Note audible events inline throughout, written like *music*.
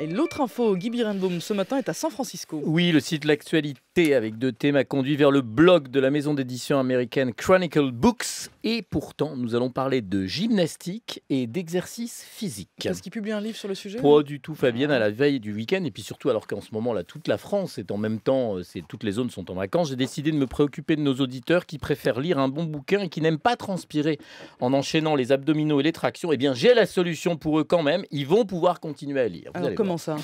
Et l'autre info, Guy Birenbaum, ce matin est à San Francisco. Oui, le site L'actualité avec deux thèmes a conduit vers le blog de la maison d'édition américaine Chronicle Books. Et pourtant, nous allons parler de gymnastique et d'exercice physique. Est-ce qu'il publie un livre sur le sujet Pas du tout, Fabienne, à la ah. veille du week-end. Et puis surtout, alors qu'en ce moment, là, toute la France est en même temps, euh, c'est toutes les zones sont en vacances, j'ai décidé de me préoccuper de nos auditeurs qui préfèrent lire un bon bouquin et qui n'aiment pas transpirer en enchaînant les abdominaux et les tractions. Eh bien, j'ai la solution pour eux quand même. Ils vont pouvoir continuer à lire. alors, comment ça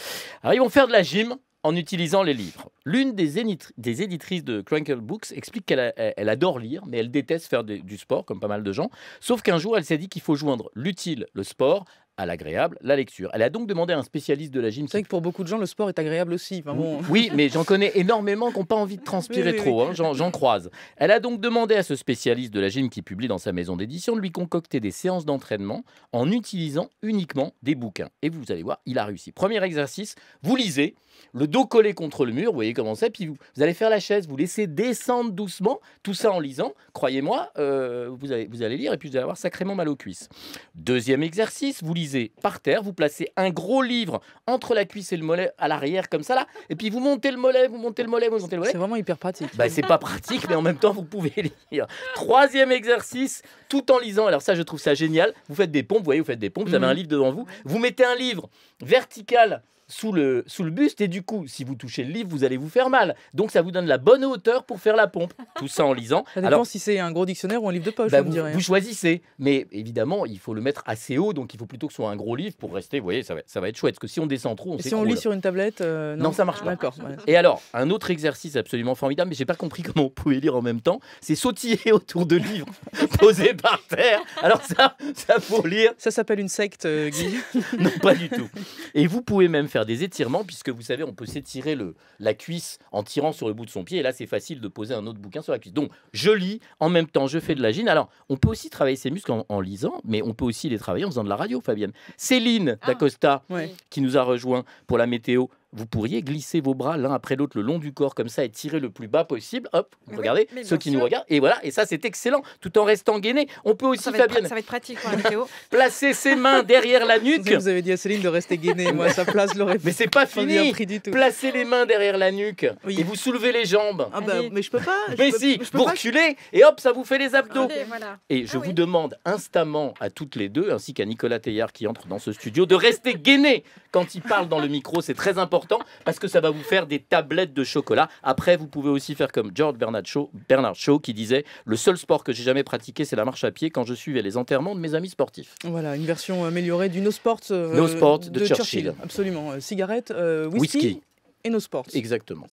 Alors, ils vont faire de la gym en utilisant les livres. L'une des, éditrices de Crankle Books explique qu'elle adore lire, mais elle déteste faire du sport, comme pas mal de gens. Sauf qu'un jour, elle s'est dit qu'il faut joindre l'utile, le sport, à l'agréable la lecture. Elle a donc demandé à un spécialiste de la gym. C'est que pour beaucoup de gens, le sport est agréable aussi. Oui, mais j'en connais énormément qui n'ont pas envie de transpirer trop. Hein, j'en croise. Elle a donc demandé à ce spécialiste de la gym qui publie dans sa maison d'édition de lui concocter des séances d'entraînement en utilisant uniquement des bouquins. Et vous allez voir, il a réussi. Premier exercice, vous lisez, le dos collé contre le mur, vous voyez comment c'est, puis vous, vous, allez faire la chaise, vous laissez descendre doucement, tout ça en lisant. Croyez-moi, euh, vous, allez, vous allez lire et puis vous allez avoir sacrément mal aux cuisses. Deuxième exercice, vous lisez par terre, vous placez un gros livre entre la cuisse et le mollet à l'arrière comme ça là, et puis vous montez le mollet, vous montez le mollet, vous montez le mollet. C'est vraiment hyper pratique. Bah, c'est pas pratique, mais en même temps vous pouvez lire. Troisième exercice, tout en lisant. Alors ça, je trouve ça génial. Vous faites des pompes, vous voyez, vous faites des pompes, vous avez mhm. un livre devant vous, vous mettez un livre vertical sous le, sous le buste et du coup, si vous touchez le livre, vous allez vous faire mal. Donc ça vous donne la bonne hauteur pour faire la pompe. Tout ça en lisant. Alors, si c'est un gros dictionnaire ou un livre de poche, bah, vous, vous, hein. choisissez. Mais évidemment, il faut le mettre assez haut, donc il faut plutôt que ce soit un gros livre pour rester. Vous voyez, ça va, ça va être chouette. Parce que si on descend trop, on et Si on lit sur une tablette, euh, non. ça marche pas. D'accord. Et alors, un autre exercice absolument formidable, mais j'ai pas compris *laughs* comment on pouvait lire en même temps, c'est sautiller autour de livres *laughs* posés par terre. Alors ça, ça faut lire. Ça s'appelle une secte, euh, Guy. *laughs* non, pas du tout. Et vous pouvez même faire faire des étirements, puisque vous savez, on peut s'étirer le la cuisse en tirant sur le bout de son pied. Et là, c'est facile de poser un autre bouquin sur la cuisse. Donc, je lis, en même temps, je fais de la gym. Alors, on peut aussi travailler ses muscles en, lisant, mais on peut aussi les travailler en faisant de la radio, Fabienne. Céline ah, D'Acosta, qui nous a rejoint pour la météo vous pourriez glisser vos bras l'un après l'autre le long du corps comme ça et tirer le plus bas possible. Hop, regardez ceux qui nous regardent. Et voilà, et ça c'est excellent, tout en restant gainé. On peut aussi, Fabienne, ça va être pratique *laughs* placer ses mains derrière la nuque. Vous avez dit à Céline de rester gainé. moi ça place l'oreille. Mais c'est pas fini. du tout. Placez les mains derrière la nuque et vous soulevez les jambes. Ah bah, mais je peux pas. Je mais si, vous reculez et hop, ça vous fait les abdos. voilà. Et je ah vous demande instamment à toutes les deux, ainsi qu'à Nicolas Teillard qui entre dans ce studio, de rester gainé quand il parle dans le micro. C'est très important parce que ça va vous faire des tablettes de chocolat. Après, vous pouvez aussi faire comme George Bernard Shaw, Bernard Shaw qui disait Le seul sport que j'ai jamais pratiqué, c'est la marche à pied quand je suivais les enterrements de mes amis sportifs. Voilà, une version améliorée du No Sport, euh, de, Churchill. Absolument. Euh, Cigarette, euh, whisky, et no sport. Exactement.